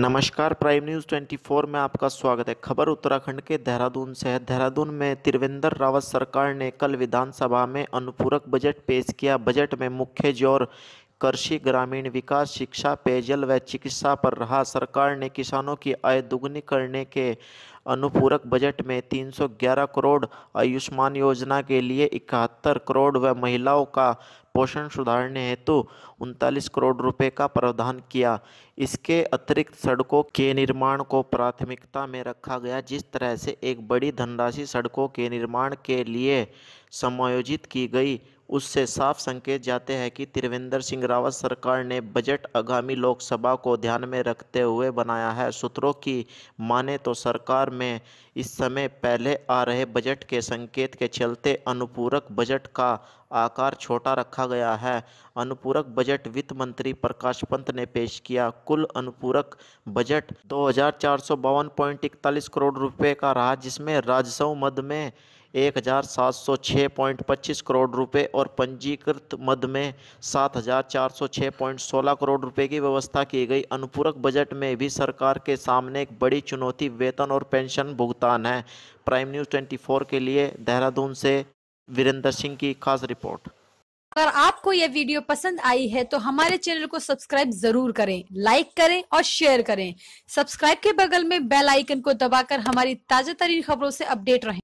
नमस्कार prime news 24 में आपका स्वागत है खबर उत्तराखंड के देहरादून से है देहरादून में त्रिवेंद्र रावत सरकार ने कल विधानसभा में अनुपूरक बजट पेश किया बजट में मुख्य जोर कृषि ग्रामीण विकास शिक्षा पेयजल व चिकित्सा पर रहा सरकार ने किसानों की आय दुगनी करने के अनुपूरक बजट में 311 करोड़ आयुष्मान योजना के लिए इकहत्तर करोड़ व महिलाओं का पोषण सुधारने हेतु उनतालीस करोड़ रुपए का प्रावधान किया इसके अतिरिक्त सड़कों के निर्माण को प्राथमिकता में रखा गया जिस तरह से एक बड़ी धनराशि सड़कों के निर्माण के लिए समायोजित की गई उससे साफ संकेत जाते हैं कि त्रिवेंद्र सिंह रावत सरकार ने बजट आगामी लोकसभा को ध्यान में रखते हुए बनाया है सूत्रों की माने तो सरकार में इस समय पहले आ रहे बजट के संकेत के चलते अनुपूरक बजट का आकार छोटा रखा गया है अनुपूरक बजट वित्त मंत्री प्रकाश पंत ने पेश किया कुल अनुपूरक बजट दो करोड़ रुपये का रहा जिसमें राजस्व मद में एक हज़ार सात सौ छः पॉइंट पच्चीस करोड़ रुपए और पंजीकृत मद में सात हज़ार चार सौ छः पॉइंट सोलह करोड़ रुपए की व्यवस्था की गई अनुपूरक बजट में भी सरकार के सामने एक बड़ी चुनौती वेतन और पेंशन भुगतान है प्राइम न्यूज़ ट्वेंटी फोर के लिए देहरादून से वीरेंद्र सिंह की खास रिपोर्ट अगर आपको यह वीडियो पसंद आई है तो हमारे चैनल को सब्सक्राइब जरूर करें लाइक करें और शेयर करें सब्सक्राइब के बगल में बेल आइकन को दबाकर हमारी ताजा तरीन खबरों से अपडेट रहें